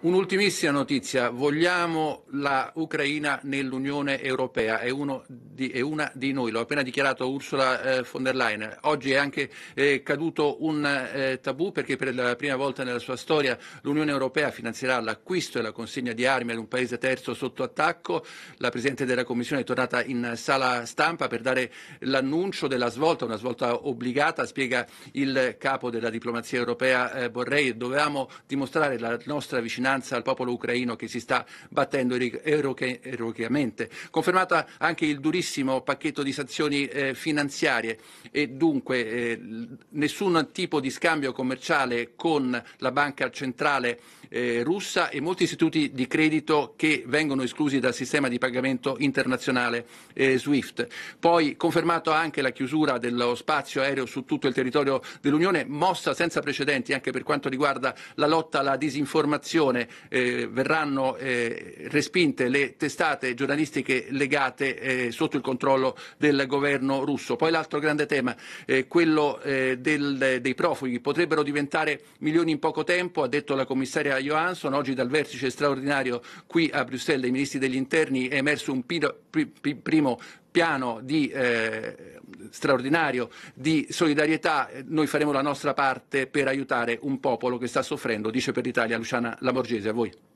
Un'ultimissima notizia, vogliamo la Ucraina nell'Unione Europea, è, di, è, una di noi, l'ha appena dichiarato Ursula eh, von der Leyen. Oggi è anche eh, caduto un eh, tabù perché per la prima volta nella sua storia l'Unione Europea finanzierà l'acquisto e la consegna di armi ad un paese terzo sotto attacco. La Presidente della Commissione è tornata in sala stampa per dare l'annuncio della svolta, una svolta obbligata, spiega il capo della diplomazia europea eh, Borrell. Dovevamo dimostrare la nostra vicinanza vicinanza al popolo ucraino che si sta battendo eroicamente. Confermata anche il durissimo pacchetto di sanzioni eh, finanziarie e dunque eh, nessun tipo di scambio commerciale con la banca centrale eh, russa e molti istituti di credito che vengono esclusi dal sistema di pagamento internazionale eh, SWIFT. Poi confermato anche la chiusura dello spazio aereo su tutto il territorio dell'Unione, mossa senza precedenti anche per quanto riguarda la lotta alla disinformazione. Eh, verranno eh, respinte le testate giornalistiche legate eh, sotto il controllo del governo russo. Poi l'altro grande tema, eh, quello del, dei profughi, potrebbero diventare milioni in poco tempo, ha detto la commissaria Johansson, oggi dal vertice straordinario qui a Bruxelles dei ministri degli interni è emerso un piro, pri, pri, primo piano di, eh, straordinario di solidarietà, noi faremo la nostra parte per aiutare un popolo che sta soffrendo, dice per l'Italia Luciana Lamorgese, a voi.